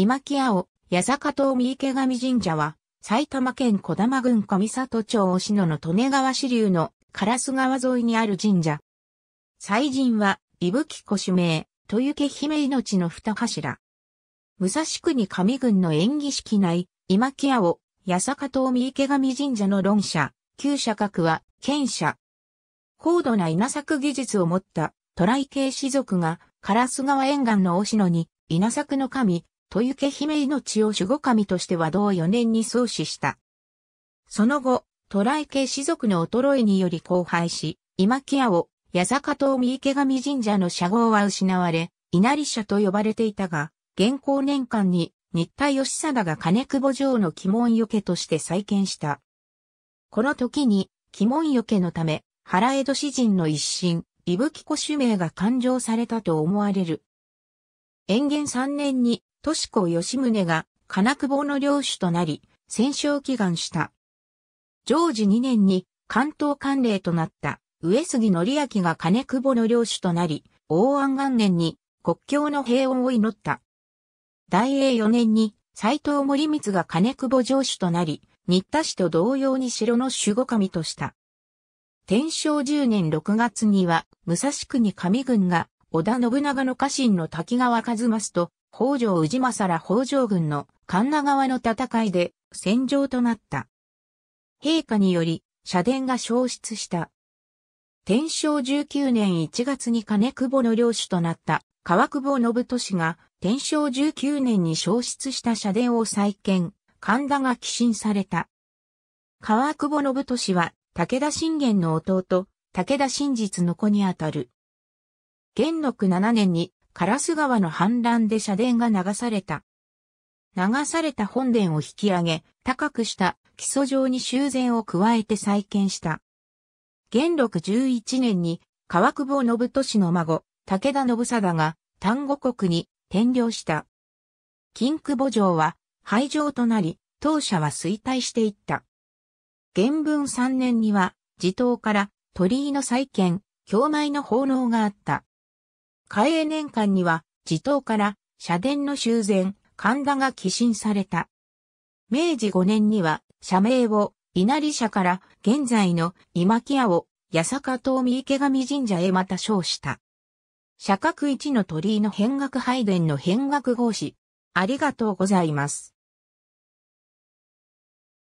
今木青、八坂東三池上神社は、埼玉県小玉郡上里町お野の利根川支流の烏川沿いにある神社。祭神は、伊吹子主名、豊池姫命の二柱。武蔵国上郡の演技式内、今木青、八坂東三池上神社の論者、旧社格は、剣者。高度な稲作技術を持った、渡来系士族が、烏川沿岸の押野に、稲作の神、豊家姫命を守護神としては同4年に創始した。その後、虎池家士族の衰えにより荒廃し、今木屋を、八坂と三池上神社の社号は失われ、稲荷社と呼ばれていたが、現行年間に、新田義貞が金久保城の鬼門よけとして再建した。この時に、鬼門よけのため、原江戸詩人の一心、伊吹子主名が勘定されたと思われる。延元3年に都市子吉宗が金久保の領主となり、戦勝祈願した。常時2年に関東官令となった上杉則明が金久保の領主となり、王安元年に国境の平穏を祈った。大英4年に斎藤森光が金久保城主となり、新田氏と同様に城の守護神とした。天正10年6月には、武蔵国上軍が織田信長の家臣の滝川和正と北条氏政ら北条軍の神奈川の戦いで戦場となった。陛下により、社殿が消失した。天正19年1月に金久保の領主となった川久保信利が天正19年に消失した社殿を再建、神田が寄進された。川久保信利は武田信玄の弟、武田信実の子にあたる。元禄7年に烏川の氾濫で社殿が流された。流された本殿を引き上げ、高くした基礎上に修繕を加えて再建した。元禄11年に川久保信俊の孫、武田信貞が丹後国に転領した。金久保城は廃城となり、当社は衰退していった。元文3年には、地頭から鳥居の再建、京米の奉納があった。開営年間には、地頭から社殿の修繕、神田が寄進された。明治5年には、社名を稲荷社から現在の今木屋を八坂東見池上神社へまた称した。社格一の鳥居の変額拝殿の変額合祀。ありがとうございます。